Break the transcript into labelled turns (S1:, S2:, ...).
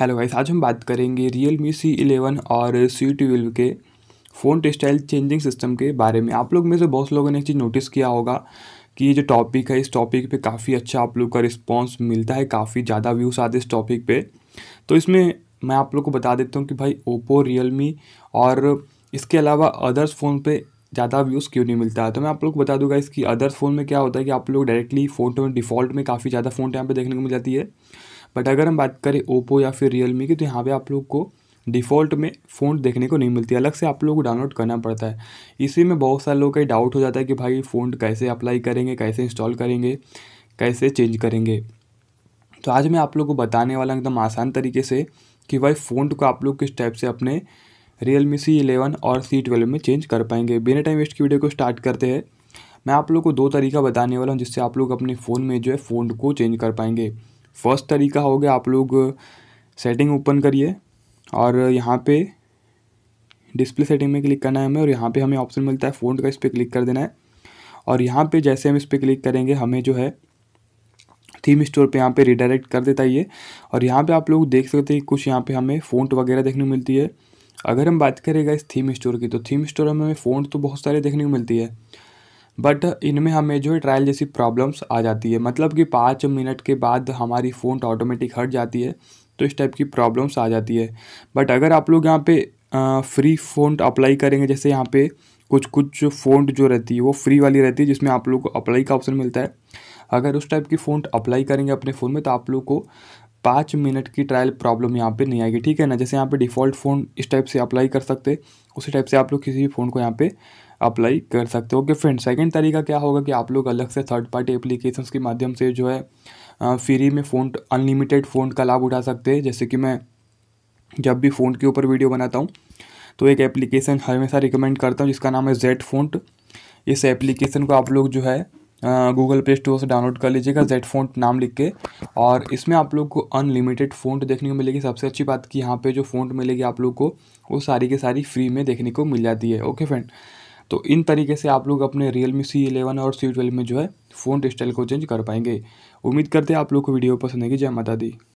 S1: hello guys आज हम बात करेंगे रियल मी सी इलेवन और सी ट्वेल्व के फ़ोन टेक्सटाइल चेंजिंग सिस्टम के बारे में आप लोग में से बहुत लोगों ने एक चीज़ नोटिस किया होगा कि ये जो टॉपिक है इस टॉपिक पे काफ़ी अच्छा आप लोग का रिस्पॉन्स मिलता है काफ़ी ज़्यादा व्यूज़ आते इस टॉपिक पे तो इसमें मैं आप लोग को बता देता हूँ कि भाई ओप्पो रियल और इसके अलावा अदर्स फ़ोन पर ज़्यादा व्यूज़ क्यों नहीं मिलता है तो मैं आप लोग को बता दूंगा इसकी अदर्स फ़ोन में क्या होता है कि आप लोग डायरेक्टली फ़ोन डिफ़ॉल्ट में काफ़ी ज़्यादा फ़ोन टाइम पर देखने को मिल जाती है बट अगर हम बात करें ओप्पो या फिर रियल की तो यहाँ पर आप लोग को डिफ़ॉल्ट में फ़ोन देखने को नहीं मिलती अलग से आप लोग को डाउनलोड करना पड़ता है इसी में बहुत सारे लोगों का डाउट हो जाता है कि भाई फ़ोन कैसे अप्लाई करेंगे कैसे इंस्टॉल करेंगे कैसे चेंज करेंगे तो आज मैं आप लोग को बताने वाला एकदम आसान तरीके से कि भाई फ़ोन को आप लोग किस टाइप से अपने रियल मी सी इलेवन और सी ट्वेल्व में चेंज कर पाएंगे बिना टाइम वेस्ट की वीडियो को स्टार्ट करते हैं मैं आप लोग को दो तरीका बताने वाला हूँ जिससे आप लोग अपने फ़ोन में जो है फ़ोन को चेंज कर पाएंगे फर्स्ट तरीका हो गया आप लोग सेटिंग ओपन करिए और यहाँ पे डिस्प्ले सेटिंग में क्लिक करना है हमें और यहाँ पे हमें ऑप्शन मिलता है फ़ोन का इस पर क्लिक कर देना है और यहाँ पे जैसे हम इस पर क्लिक करेंगे हमें जो है थीम स्टोर पे यहाँ पे रिडायरेक्ट कर देता है ये और यहाँ पे आप लोग देख सकते हैं कुछ यहाँ पे हमें फ़ोन्ट वगैरह देखने को मिलती है अगर हम बात करेंगे इस थीम स्टोर की तो थीम स्टोर में हमें फ़ोन तो बहुत सारे देखने को मिलती है बट इनमें हमें जो है ट्रायल जैसी प्रॉब्लम्स आ जाती है मतलब कि पाँच मिनट के बाद हमारी फ़ोन तो ऑटोमेटिक हट जाती है तो इस टाइप की प्रॉब्लम्स आ जाती है बट अगर आप लोग यहाँ पे फ्री फ़ोन अप्लाई करेंगे जैसे यहाँ पे कुछ कुछ फ़ोन जो रहती है वो फ्री वाली रहती है जिसमें आप लोग को अप्लाई का ऑप्शन मिलता है अगर उस टाइप की फ़ोन तो अप्लाई करेंगे अपने फ़ोन में तो आप लोग को पाँच मिनट की ट्रायल प्रॉब्लम यहाँ पे नहीं आएगी ठीक है ना जैसे यहाँ पे डिफ़ॉल्ट फ़ोन इस टाइप से अप्लाई कर सकते उसी टाइप से आप लोग किसी भी फ़ोन को यहाँ पे अप्लाई कर सकते हो ओके फ्रेंड सेकेंड तरीका क्या होगा कि आप लोग अलग से थर्ड पार्टी एप्लीकेशन के माध्यम से जो है फ्री में फ़ोन अनलिमिटेड फ़ोन का लाभ उठा सकते हैं जैसे कि मैं जब भी फ़ोन के ऊपर वीडियो बनाता हूँ तो एक एप्लीकेशन हमेशा रिकमेंड करता हूँ जिसका नाम है जेड फोन इस एप्लीकेशन को आप लोग जो है गूगल प्ले स्टोर से डाउनलोड कर लीजिएगा जेड फोन नाम लिख के और इसमें आप लोग को अनलिमिटेड फ़ोन देखने को मिलेगी सबसे अच्छी बात कि यहाँ पे जो फ़ोन मिलेगी आप लोग को वो सारी के सारी फ्री में देखने को मिल जाती है ओके फ्रेंड तो इन तरीके से आप लोग अपने रियल मी सी इलेवन और सी ट्वेल्व में जो है फ़ोन स्टाइल को चेंज कर पाएंगे उम्मीद करते हैं आप लोग को वीडियो पसंद आएगी जय माता दी